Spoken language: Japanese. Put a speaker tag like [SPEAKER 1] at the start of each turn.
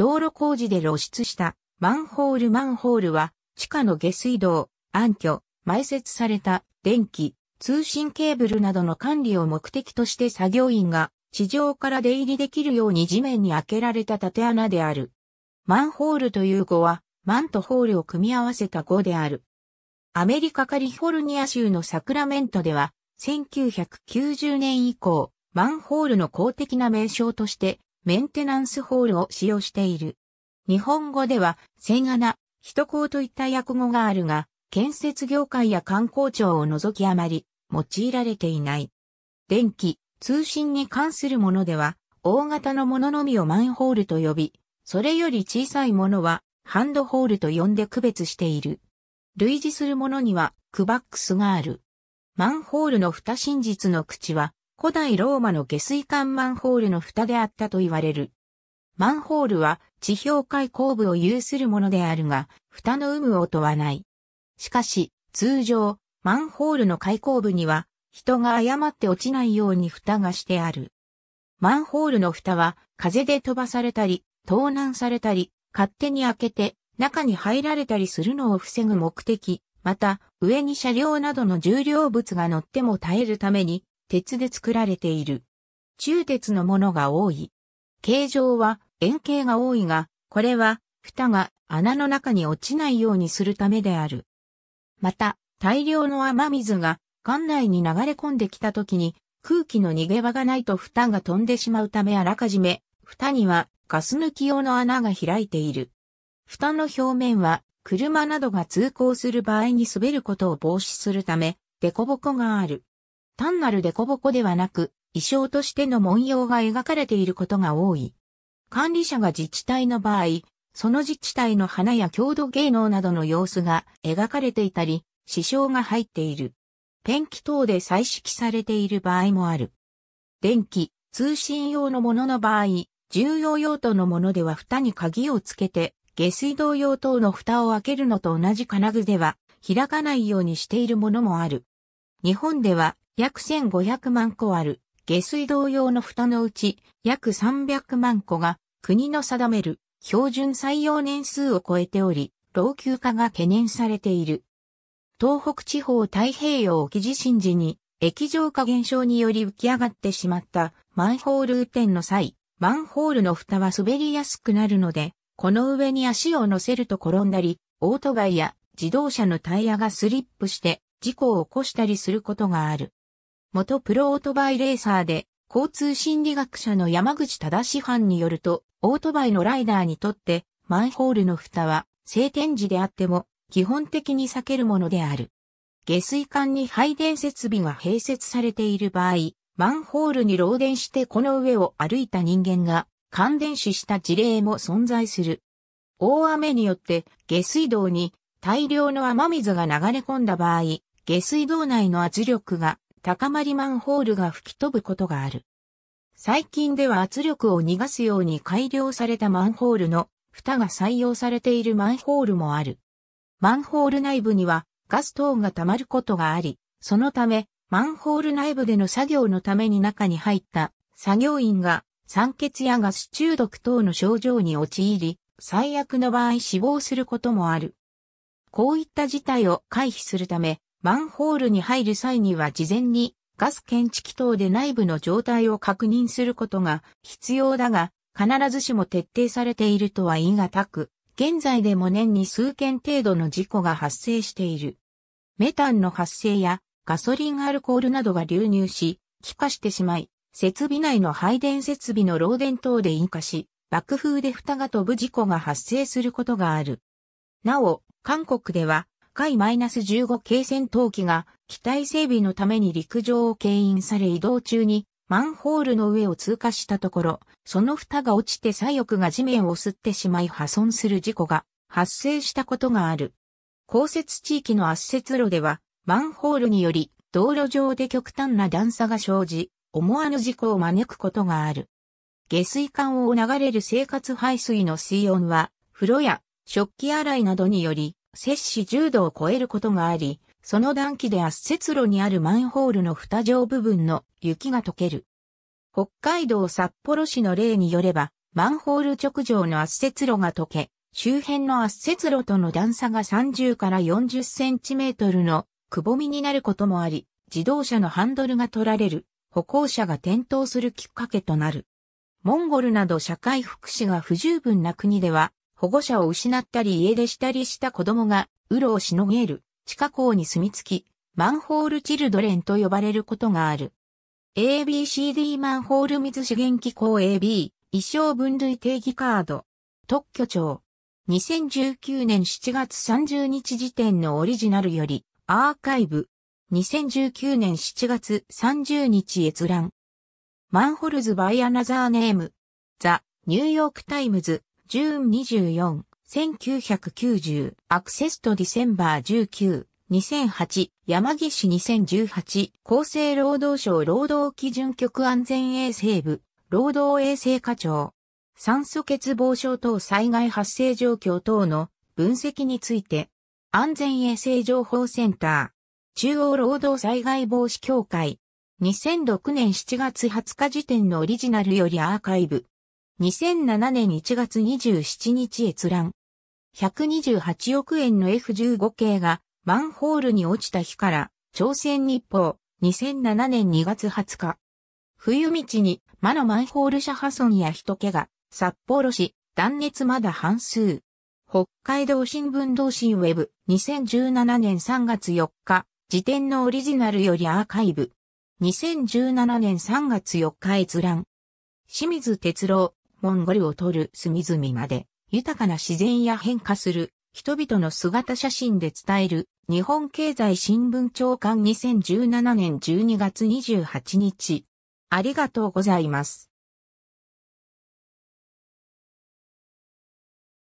[SPEAKER 1] 道路工事で露出したマンホールマンホールは地下の下水道、暗渠、埋設された電気、通信ケーブルなどの管理を目的として作業員が地上から出入りできるように地面に開けられた縦穴である。マンホールという語は、マンとホールを組み合わせた語である。アメリカカリフォルニア州のサクラメントでは、1990年以降、マンホールの公的な名称としてメンテナンスホールを使用している。日本語では、線穴、人工といった訳語があるが、建設業界や観光庁を除きあまり用いられていない。電気、通信に関するものでは、大型のもののみをマンホールと呼び、それより小さいものはハンドホールと呼んで区別している。類似するものにはクバックスがある。マンホールの蓋真実の口は古代ローマの下水管マンホールの蓋であったと言われる。マンホールは地表開口部を有するものであるが、蓋の有無を問わない。しかし、通常、マンホールの開口部には、人が誤って落ちないように蓋がしてある。マンホールの蓋は、風で飛ばされたり、盗難されたり、勝手に開けて、中に入られたりするのを防ぐ目的、また、上に車両などの重量物が乗っても耐えるために、鉄で作られている。中鉄のものが多い。形状は円形が多いが、これは蓋が穴の中に落ちないようにするためである。また、大量の雨水が館内に流れ込んできた時に空気の逃げ場がないと蓋が飛んでしまうためあらかじめ蓋にはガス抜き用の穴が開いている。蓋の表面は車などが通行する場合に滑ることを防止するため、凸凹がある。単なるデコボコではなく、意匠としての文様が描かれていることが多い。管理者が自治体の場合、その自治体の花や郷土芸能などの様子が描かれていたり、支障が入っている。ペンキ等で彩色されている場合もある。電気、通信用のものの場合、重要用途のものでは蓋に鍵をつけて、下水道用等の蓋を開けるのと同じ金具では、開かないようにしているものもある。日本では、約1500万個ある下水道用の蓋のうち約300万個が国の定める標準採用年数を超えており、老朽化が懸念されている。東北地方太平洋沖地震時に液状化現象により浮き上がってしまったマンホール雨天の際、マンホールの蓋は滑りやすくなるので、この上に足を乗せると転んだり、オートバイや自動車のタイヤがスリップして事故を起こしたりすることがある。元プロオートバイレーサーで、交通心理学者の山口正藩によると、オートバイのライダーにとって、マンホールの蓋は、晴天時であっても、基本的に避けるものである。下水管に配電設備が併設されている場合、マンホールに漏電してこの上を歩いた人間が感電死した事例も存在する。大雨によって下水道に大量の雨水が流れ込んだ場合、下水道内の圧力が高まりマンホールが吹き飛ぶことがある。最近では圧力を逃がすように改良されたマンホールの蓋が採用されているマンホールもある。マンホール内部にはガス等が溜まることがあり、そのためマンホール内部での作業のために中に入った作業員が酸欠やガス中毒等の症状に陥り、最悪の場合死亡することもある。こういった事態を回避するため、マンホールに入る際には事前にガス検知器等で内部の状態を確認することが必要だが、必ずしも徹底されているとは言い難く、現在でも年に数件程度の事故が発生している。メタンの発生やガソリンアルコールなどが流入し、気化してしまい、設備内の配電設備の漏電等で引火し、爆風で蓋が飛ぶ事故が発生することがある。なお、韓国では海 -15 系戦闘機が機体整備のために陸上を牽引され移動中にマンホールの上を通過したところ、その蓋が落ちて左翼が地面を吸ってしまい破損する事故が発生したことがある。降雪地域の圧雪路では、マンホールにより道路上で極端な段差が生じ、思わぬ事故を招くことがある。下水管を流れる生活排水の水温は、風呂や食器洗いなどにより摂氏10度を超えることがあり、その暖気で圧雪路にあるマンホールの蓋状部分の雪が溶ける。北海道札幌市の例によれば、マンホール直上の圧雪路が溶け、周辺の圧雪路との段差が30から40センチメートルのくぼみになることもあり、自動車のハンドルが取られる、歩行者が転倒するきっかけとなる。モンゴルなど社会福祉が不十分な国では、保護者を失ったり家出したりした子供が、うろをしのげる、地下校に住み着き、マンホールチルドレンと呼ばれることがある。ABCD マンホール水資源機構 AB、一生分類定義カード。特許庁。2019年7月30日時点のオリジナルより、アーカイブ。2019年7月30日閲覧。マンホルズバイアナザーネーム。ザ・ニューヨークタイムズ。June 24、1990、アクセスとディセンバー19、2008、山岸2018、厚生労働省労働基準局安全衛生部、労働衛生課長、酸素欠乏症等災害発生状況等の分析について、安全衛生情報センター、中央労働災害防止協会、2006年7月20日時点のオリジナルよりアーカイブ、2007年1月27日閲覧。128億円の F15 系がマンホールに落ちた日から、朝鮮日報、2007年2月20日。冬道に魔のマンホール車破損や人気が、札幌市、断熱まだ半数。北海道新聞同心ウェブ、2017年3月4日、時点のオリジナルよりアーカイブ。2017年3月4日閲覧。清水哲郎、モンゴルを取る隅々まで、豊かな自然や変化する人々の姿写真で伝える日本経済新聞長官2017年12月28日。ありがとうございます。